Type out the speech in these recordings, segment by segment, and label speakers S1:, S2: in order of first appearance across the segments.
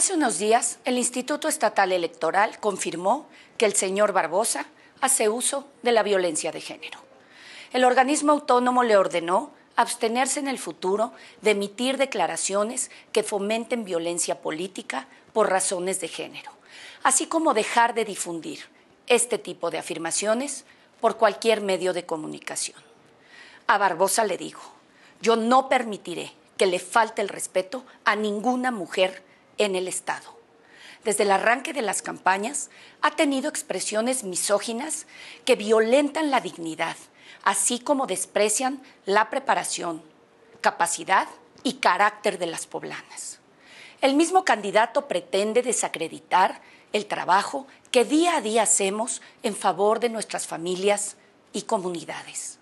S1: Hace unos días, el Instituto Estatal Electoral confirmó que el señor Barbosa hace uso de la violencia de género. El organismo autónomo le ordenó abstenerse en el futuro de emitir declaraciones que fomenten violencia política por razones de género, así como dejar de difundir este tipo de afirmaciones por cualquier medio de comunicación. A Barbosa le digo, yo no permitiré que le falte el respeto a ninguna mujer en el Estado. Desde el arranque de las campañas ha tenido expresiones misóginas que violentan la dignidad, así como desprecian la preparación, capacidad y carácter de las poblanas. El mismo candidato pretende desacreditar el trabajo que día a día hacemos en favor de nuestras familias y comunidades.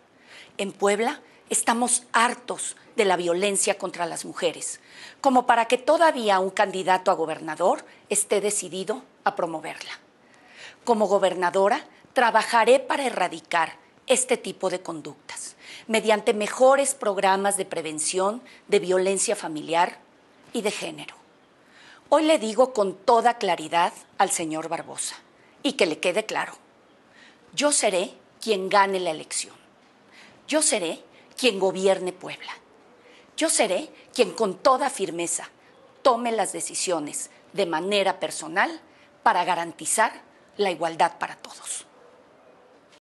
S1: En Puebla estamos hartos de la violencia contra las mujeres, como para que todavía un candidato a gobernador esté decidido a promoverla. Como gobernadora, trabajaré para erradicar este tipo de conductas mediante mejores programas de prevención de violencia familiar y de género. Hoy le digo con toda claridad al señor Barbosa y que le quede claro, yo seré quien gane la elección. Yo seré quien gobierne Puebla. Yo seré quien con toda firmeza tome las decisiones de manera personal para garantizar la igualdad para todos.